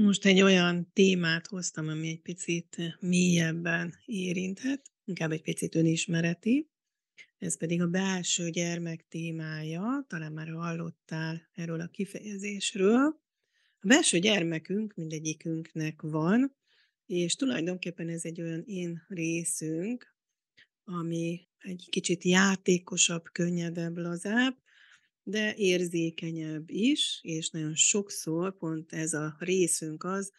Most egy olyan témát hoztam, ami egy picit eh, mélyebben érinthet, inkább egy picit önismereti. Ez pedig a belső gyermek témája, talán már hallottál erről a kifejezésről. A belső gyermekünk mindegyikünknek van, és tulajdonképpen ez egy olyan én részünk, ami egy kicsit játékosabb, könnyedebb, lazább, de érzékenyebb is, és nagyon sokszor pont ez a részünk az,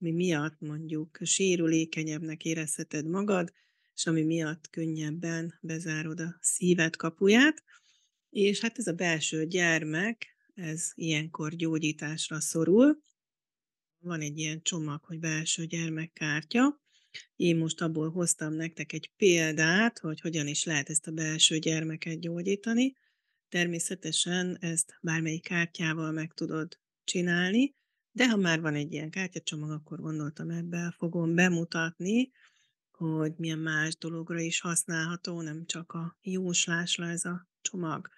ami miatt mondjuk sérülékenyebbnek érezheted magad, és ami miatt könnyebben bezárod a szíved kapuját. És hát ez a belső gyermek, ez ilyenkor gyógyításra szorul. Van egy ilyen csomag, hogy belső kártya. Én most abból hoztam nektek egy példát, hogy hogyan is lehet ezt a belső gyermeket gyógyítani. Természetesen ezt bármelyik kártyával meg tudod csinálni, de ha már van egy ilyen kártyacsomag, akkor gondoltam ebbe fogom bemutatni, hogy milyen más dologra is használható, nem csak a jóslásra ez a csomag.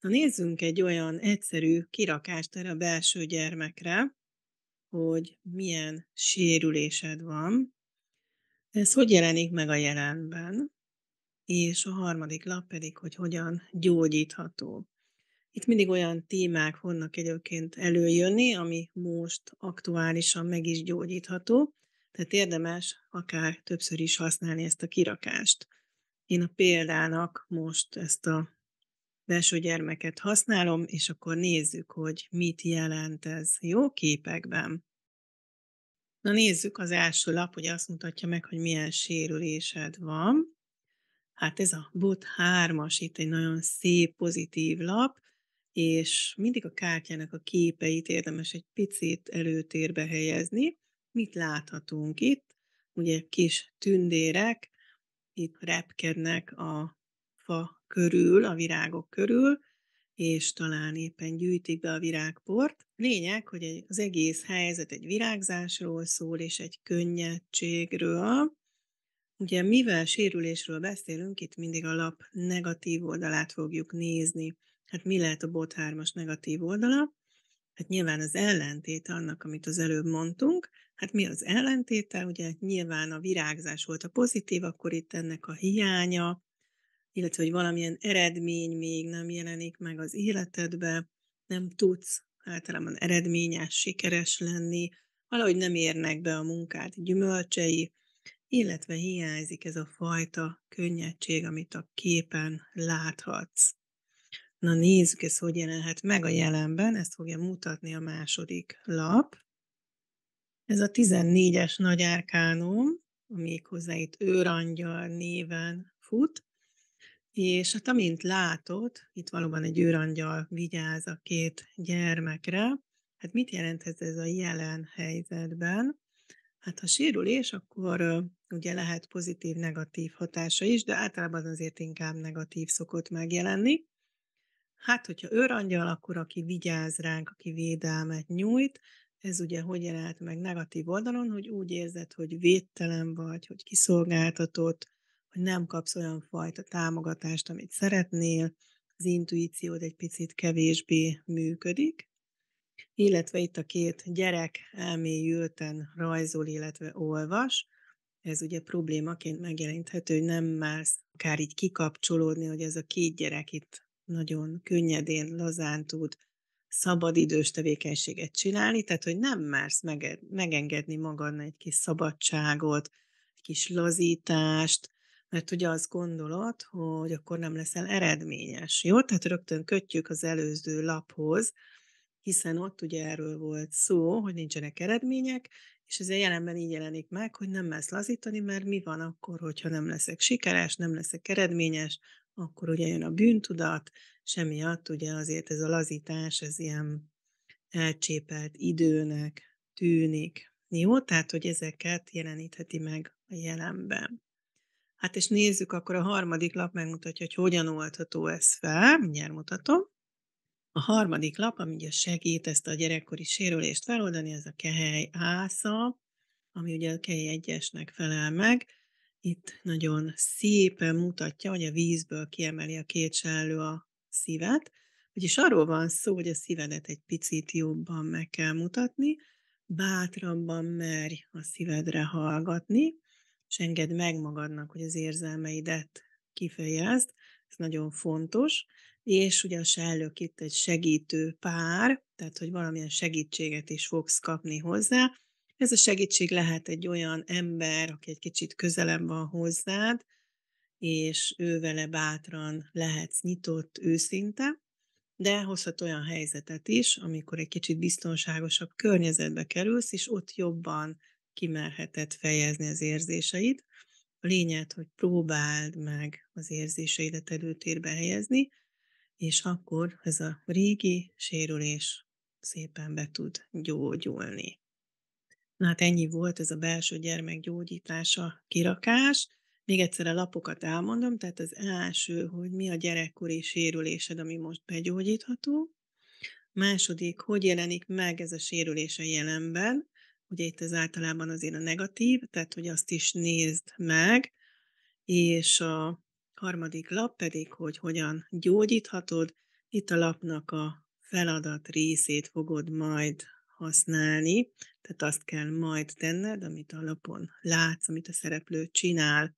Na nézzünk egy olyan egyszerű kirakást erre a belső gyermekre, hogy milyen sérülésed van. Ez hogy jelenik meg a jelenben? és a harmadik lap pedig, hogy hogyan gyógyítható. Itt mindig olyan témák fognak egyébként előjönni, ami most aktuálisan meg is gyógyítható, tehát érdemes akár többször is használni ezt a kirakást. Én a példának most ezt a belső gyermeket használom, és akkor nézzük, hogy mit jelent ez jó képekben. Na nézzük az első lap, hogy azt mutatja meg, hogy milyen sérülésed van. Hát ez a bot 3-as, itt egy nagyon szép, pozitív lap, és mindig a kártyának a képeit érdemes egy picit előtérbe helyezni. Mit láthatunk itt? Ugye kis tündérek itt repkednek a fa körül, a virágok körül, és talán éppen gyűjtik be a virágport. Lényeg, hogy az egész helyzet egy virágzásról szól, és egy könnyedségről, Ugye mivel sérülésről beszélünk, itt mindig a lap negatív oldalát fogjuk nézni. Hát mi lehet a bot 3-as negatív oldala? Hát nyilván az ellentéte annak, amit az előbb mondtunk. Hát mi az ellentéte? Ugye nyilván a virágzás volt a pozitív, akkor itt ennek a hiánya, illetve hogy valamilyen eredmény még nem jelenik meg az életedbe, nem tudsz általában eredményes, sikeres lenni, valahogy nem érnek be a munkád gyümölcsei, illetve hiányzik ez a fajta könnyedség, amit a képen láthatsz. Na nézzük, ez hogy jelenhet meg a jelenben, ezt fogja mutatni a második lap. Ez a 14-es nagy árkánum, méghozzá itt őrangyal néven fut, és hát amint látod, itt valóban egy őrangyal vigyáz a két gyermekre, hát mit jelent ez, ez a jelen helyzetben? Hát ha sérülés, akkor ugye lehet pozitív-negatív hatása is, de általában azért inkább negatív szokott megjelenni. Hát, hogyha őrangyal, akkor aki vigyáz ránk, aki védelmet nyújt, ez ugye hogy jelent meg negatív oldalon, hogy úgy érzed, hogy védtelen vagy, hogy kiszolgáltatott, hogy nem kapsz olyan fajta támogatást, amit szeretnél, az intuíciód egy picit kevésbé működik, illetve itt a két gyerek elmélyülten rajzol, illetve olvas. Ez ugye problémaként megjelenthető, hogy nem mász akár így kikapcsolódni, hogy ez a két gyerek itt nagyon könnyedén, lazán tud szabadidős tevékenységet csinálni, tehát hogy nem mersz megengedni magadnak egy kis szabadságot, egy kis lazítást, mert ugye azt gondolod, hogy akkor nem leszel eredményes. Jó? Tehát rögtön kötjük az előző laphoz hiszen ott ugye erről volt szó, hogy nincsenek eredmények, és ez a jelenben így jelenik meg, hogy nem lesz lazítani, mert mi van akkor, hogyha nem leszek sikeres, nem leszek eredményes, akkor ugye jön a bűntudat, semmiatt ugye azért ez a lazítás, ez ilyen elcsépelt időnek tűnik. Jó, tehát, hogy ezeket jelenítheti meg a jelenben. Hát és nézzük, akkor a harmadik lap megmutatja, hogy hogyan oldható ez fel, mindjárt mutatom. A harmadik lap, ami ugye segít ezt a gyerekkori sérülést feloldani, ez a kehely ásza, ami ugye a kehely egyesnek felel meg. Itt nagyon szépen mutatja, hogy a vízből kiemeli a két sellő a szívet, vagyis arról van szó, hogy a szívedet egy picit jobban meg kell mutatni, bátrabban merj a szívedre hallgatni, és engedd meg magadnak, hogy az érzelmeidet kifejezd, ez nagyon fontos, és ugye a sellők itt egy segítő pár, tehát hogy valamilyen segítséget is fogsz kapni hozzá. Ez a segítség lehet egy olyan ember, aki egy kicsit közelebb van hozzád, és ő vele bátran lehetsz nyitott, őszinte, de hozhat olyan helyzetet is, amikor egy kicsit biztonságosabb környezetbe kerülsz, és ott jobban kimerheted fejezni az érzéseid a lényed, hogy próbáld meg az érzéseidet előtérbe helyezni, és akkor ez a régi sérülés szépen be tud gyógyulni. Na hát ennyi volt ez a belső gyermek gyógyítása, kirakás. Még egyszer a lapokat elmondom, tehát az első, hogy mi a gyerekkori sérülésed, ami most begyógyítható. Második, hogy jelenik meg ez a sérülés a jelenben, ugye itt ez általában azért a negatív, tehát hogy azt is nézd meg, és a harmadik lap pedig, hogy hogyan gyógyíthatod, itt a lapnak a feladat részét fogod majd használni, tehát azt kell majd tenned, amit a lapon látsz, amit a szereplő csinál.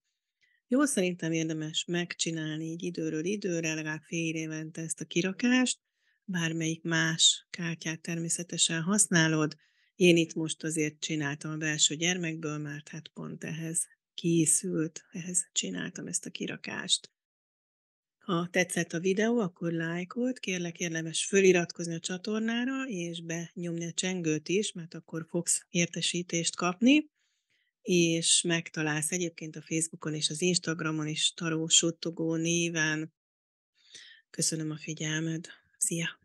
Jó, szerintem érdemes megcsinálni így időről időre, legalább fél évente ezt a kirakást, bármelyik más kártyát természetesen használod, én itt most azért csináltam a belső gyermekből, mert hát pont ehhez készült, ehhez csináltam ezt a kirakást. Ha tetszett a videó, akkor lájkolt, kérlek érdemes föliratkozni a csatornára, és benyomni a csengőt is, mert akkor fogsz értesítést kapni, és megtalálsz egyébként a Facebookon és az Instagramon is Taró Suttogó néven. Köszönöm a figyelmed. Szia!